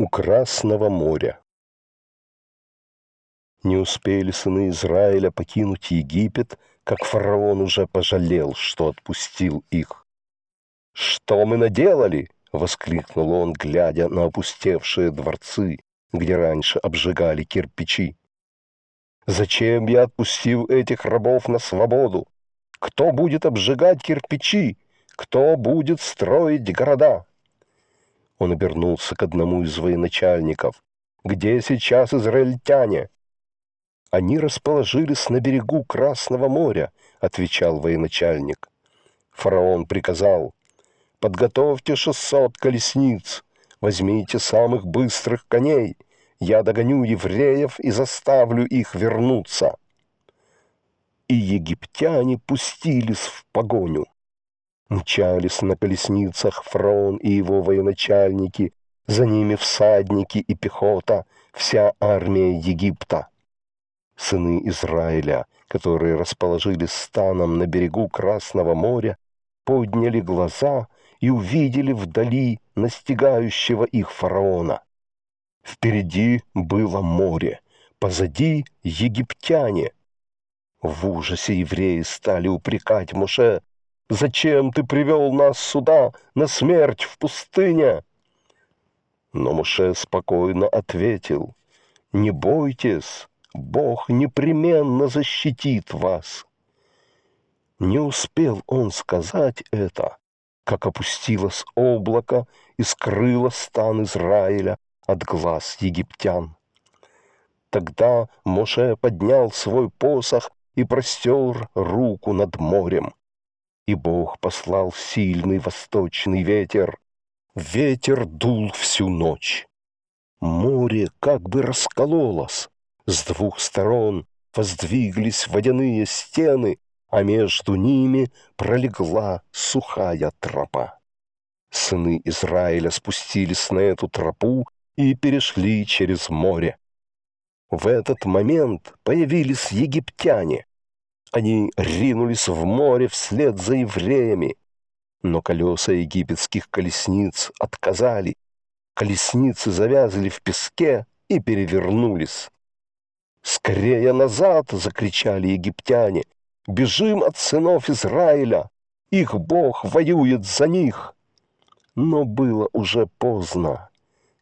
у Красного моря. Не успели сыны Израиля покинуть Египет, как фараон уже пожалел, что отпустил их. «Что мы наделали?» — воскликнул он, глядя на опустевшие дворцы, где раньше обжигали кирпичи. «Зачем я отпустил этих рабов на свободу? Кто будет обжигать кирпичи? Кто будет строить города?» Он обернулся к одному из военачальников. «Где сейчас израильтяне?» «Они расположились на берегу Красного моря», — отвечал военачальник. Фараон приказал, «Подготовьте шестьсот колесниц, возьмите самых быстрых коней, я догоню евреев и заставлю их вернуться». И египтяне пустились в погоню. Мчались на колесницах Фрон и его военачальники, за ними всадники и пехота, вся армия Египта. Сыны Израиля, которые расположились станом на берегу Красного моря, подняли глаза и увидели вдали настигающего их фараона. Впереди было море, позади — египтяне. В ужасе евреи стали упрекать Муше Зачем ты привел нас сюда, на смерть в пустыне?» Но Муше спокойно ответил, «Не бойтесь, Бог непременно защитит вас». Не успел он сказать это, как опустилось облако и скрыло стан Израиля от глаз египтян. Тогда Моше поднял свой посох и простер руку над морем и Бог послал сильный восточный ветер. Ветер дул всю ночь. Море как бы раскололось. С двух сторон воздвиглись водяные стены, а между ними пролегла сухая тропа. Сыны Израиля спустились на эту тропу и перешли через море. В этот момент появились египтяне, они ринулись в море вслед за евреями. Но колеса египетских колесниц отказали. Колесницы завязли в песке и перевернулись. «Скорее назад!» — закричали египтяне. «Бежим от сынов Израиля! Их Бог воюет за них!» Но было уже поздно.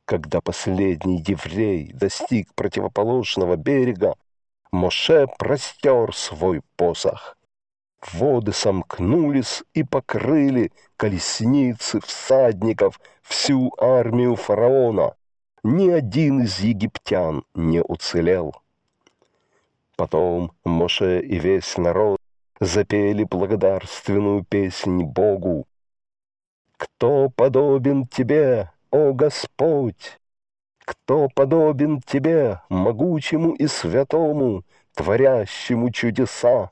Когда последний еврей достиг противоположного берега, Моше простер свой посох. Воды сомкнулись и покрыли колесницы, всадников, всю армию фараона. Ни один из египтян не уцелел. Потом Моше и весь народ запели благодарственную песнь Богу. «Кто подобен тебе, о Господь?» Кто подобен тебе, могучему и святому, творящему чудеса?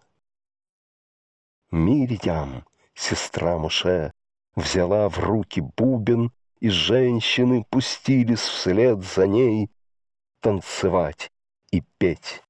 Мирьям, сестра Муше, взяла в руки бубен, и женщины пустились вслед за ней танцевать и петь.